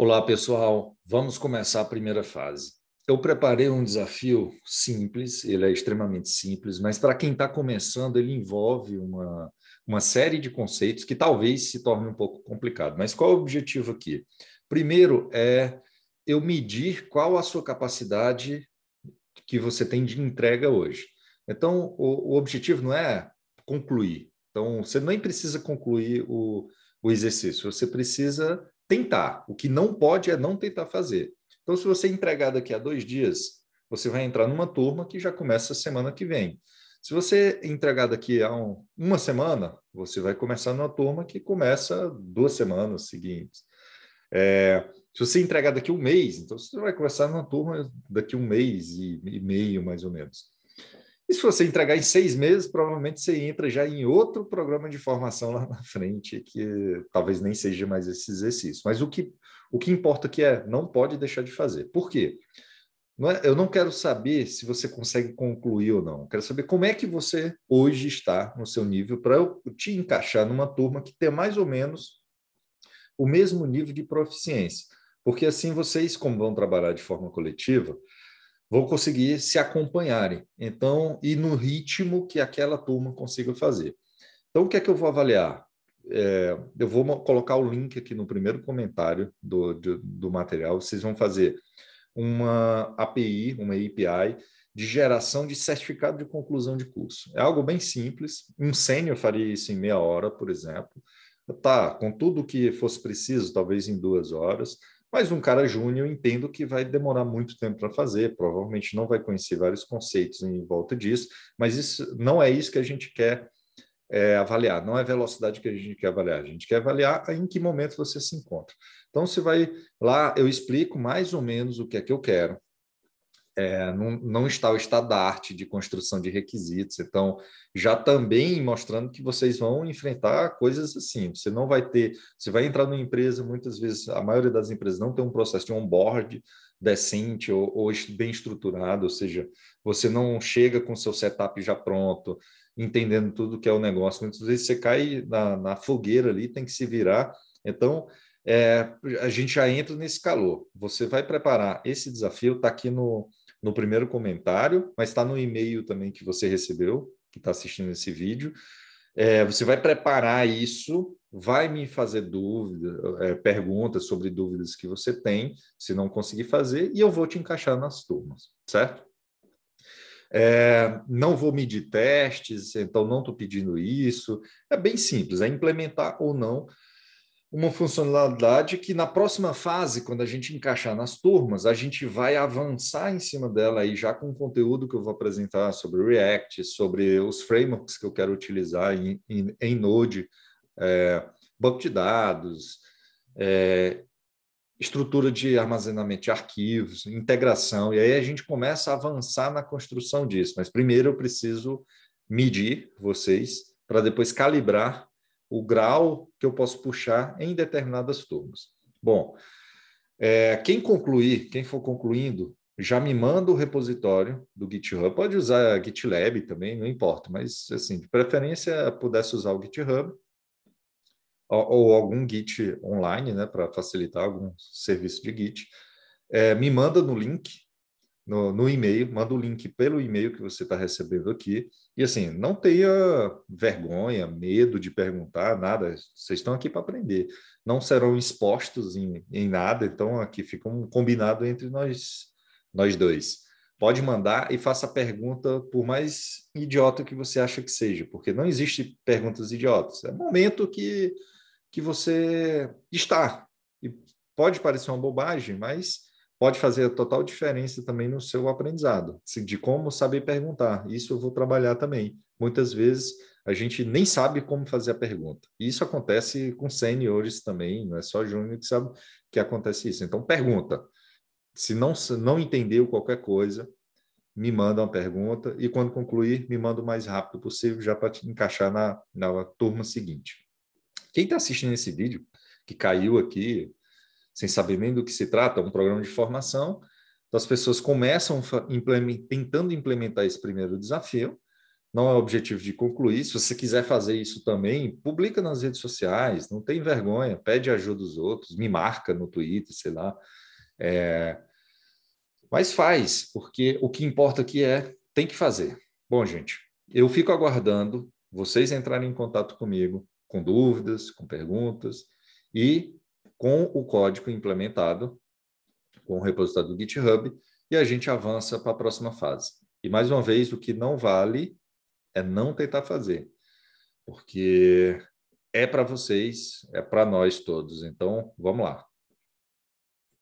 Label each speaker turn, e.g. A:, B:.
A: Olá, pessoal. Vamos começar a primeira fase. Eu preparei um desafio simples, ele é extremamente simples, mas para quem está começando, ele envolve uma, uma série de conceitos que talvez se torne um pouco complicado. Mas qual é o objetivo aqui? Primeiro é eu medir qual a sua capacidade que você tem de entrega hoje. Então, o, o objetivo não é concluir. Então, você nem precisa concluir o, o exercício, você precisa tentar. O que não pode é não tentar fazer. Então, se você é daqui a dois dias, você vai entrar numa turma que já começa semana que vem. Se você entregar daqui a um, uma semana, você vai começar numa turma que começa duas semanas seguintes. É, se você entregar daqui um mês, então você vai começar numa turma daqui um mês e, e meio, mais ou menos. E se você entregar em seis meses, provavelmente você entra já em outro programa de formação lá na frente, que talvez nem seja mais esse exercício. Mas o que, o que importa que é, não pode deixar de fazer. Por quê? Não é, eu não quero saber se você consegue concluir ou não. Eu quero saber como é que você hoje está no seu nível para eu te encaixar numa turma que tem mais ou menos o mesmo nível de proficiência. Porque assim vocês, como vão trabalhar de forma coletiva, vão conseguir se acompanharem. Então, e no ritmo que aquela turma consiga fazer. Então, o que é que eu vou avaliar? É, eu vou colocar o link aqui no primeiro comentário do, do, do material. Vocês vão fazer uma API, uma API de geração de certificado de conclusão de curso. É algo bem simples. Um sênior faria isso em meia hora, por exemplo. Tá, com tudo que fosse preciso, talvez em duas horas mas um cara júnior entendo que vai demorar muito tempo para fazer, provavelmente não vai conhecer vários conceitos em volta disso, mas isso não é isso que a gente quer é, avaliar, não é velocidade que a gente quer avaliar, a gente quer avaliar em que momento você se encontra. Então, você vai lá, eu explico mais ou menos o que é que eu quero, é, não, não está o estado da arte de construção de requisitos. Então, já também mostrando que vocês vão enfrentar coisas assim. Você não vai ter, você vai entrar numa empresa, muitas vezes, a maioria das empresas não tem um processo de onboard decente ou, ou bem estruturado, ou seja, você não chega com seu setup já pronto, entendendo tudo que é o negócio. Muitas vezes você cai na, na fogueira ali, tem que se virar. Então, é, a gente já entra nesse calor. Você vai preparar esse desafio, está aqui no, no primeiro comentário, mas está no e-mail também que você recebeu, que está assistindo esse vídeo. É, você vai preparar isso, vai me fazer dúvida, é, perguntas sobre dúvidas que você tem, se não conseguir fazer, e eu vou te encaixar nas turmas, certo? É, não vou medir testes, então não estou pedindo isso. É bem simples, é implementar ou não uma funcionalidade que na próxima fase, quando a gente encaixar nas turmas, a gente vai avançar em cima dela aí já com o conteúdo que eu vou apresentar sobre React, sobre os frameworks que eu quero utilizar em, em, em Node, é, banco de dados, é, estrutura de armazenamento de arquivos, integração, e aí a gente começa a avançar na construção disso. Mas primeiro eu preciso medir vocês para depois calibrar o grau que eu posso puxar em determinadas turmas. Bom, é, quem concluir, quem for concluindo, já me manda o repositório do GitHub. Pode usar GitLab também, não importa, mas assim, de preferência pudesse usar o GitHub ou, ou algum Git online, né, para facilitar algum serviço de Git. É, me manda no link no, no e-mail, manda o link pelo e-mail que você está recebendo aqui. E assim, não tenha vergonha, medo de perguntar, nada. Vocês estão aqui para aprender. Não serão expostos em, em nada, então aqui fica um combinado entre nós, nós dois. Pode mandar e faça a pergunta, por mais idiota que você acha que seja, porque não existe perguntas idiotas. É momento que, que você está. E pode parecer uma bobagem, mas pode fazer a total diferença também no seu aprendizado, de como saber perguntar. Isso eu vou trabalhar também. Muitas vezes a gente nem sabe como fazer a pergunta. E isso acontece com seniores também, não é só júnior que sabe que acontece isso. Então, pergunta. Se não, se não entendeu qualquer coisa, me manda uma pergunta e quando concluir, me manda o mais rápido possível, já para encaixar na, na turma seguinte. Quem está assistindo esse vídeo, que caiu aqui, sem saber nem do que se trata, é um programa de formação. Então, as pessoas começam implement, tentando implementar esse primeiro desafio, não é o objetivo de concluir. Se você quiser fazer isso também, publica nas redes sociais, não tem vergonha, pede ajuda dos outros, me marca no Twitter, sei lá. É... Mas faz, porque o que importa aqui é tem que fazer. Bom, gente, eu fico aguardando vocês entrarem em contato comigo com dúvidas, com perguntas e com o código implementado, com o repositório do GitHub, e a gente avança para a próxima fase. E mais uma vez, o que não vale é não tentar fazer, porque é para vocês, é para nós todos. Então, vamos lá.